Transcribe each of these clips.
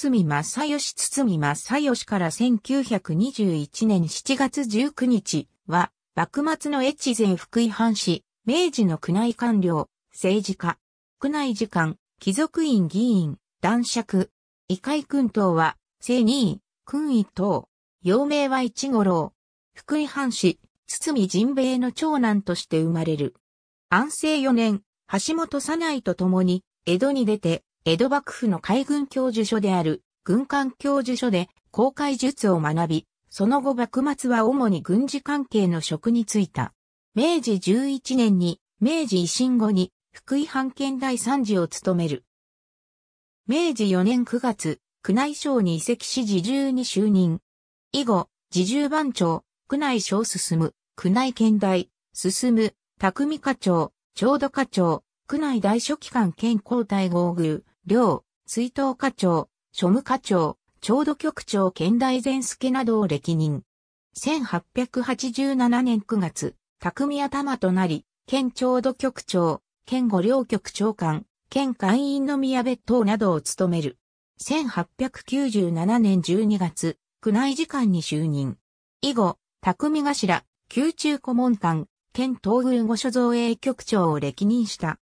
堤正義堤正義から1921年7月19日は、幕末の越前福井藩士、明治の宮内官僚、政治家、宮内次官、貴族院議員、男爵、異界君等は、正二位、君位等、幼名は一五郎、福井藩士、堤人兵衛の長男として生まれる。安政四年、橋本左内と共に、江戸に出て、江戸幕府の海軍教授所である軍艦教授所で航海術を学び、その後幕末は主に軍事関係の職に就いた。明治11年に明治維新後に福井藩県第三次を務める。明治4年9月、宮内省に移籍し自重に就任。以後、自重番長、宮内省進む、宮内県大、進む、匠課長、調度課長、宮内大書記官兼交代合宮、寮、追悼課長、庶務課長、調度局長県大前助などを歴任。1887年9月、匠頭となり、県調度局長、県五両局長官、県会員の宮別等などを務める。1897年12月、区内次官に就任。以後、匠頭、宮中顧問官、県東宮御所造営局長を歴任した。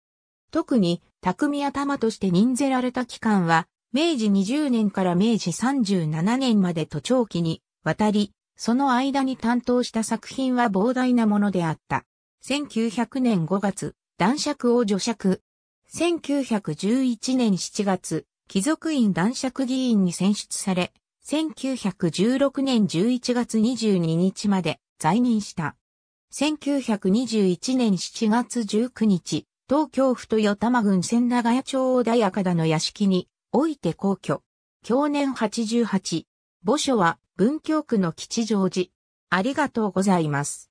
特に、匠頭として任ぜられた期間は、明治20年から明治37年までと長期に渡り、その間に担当した作品は膨大なものであった。1900年5月、男爵を除爵。1911年7月、貴族院男爵議員に選出され、1916年11月22日まで在任した。1921年7月19日、東京府豊玉郡千長屋町小田の屋敷に、おいて皇居。去年88。墓所は文京区の吉祥寺。ありがとうございます。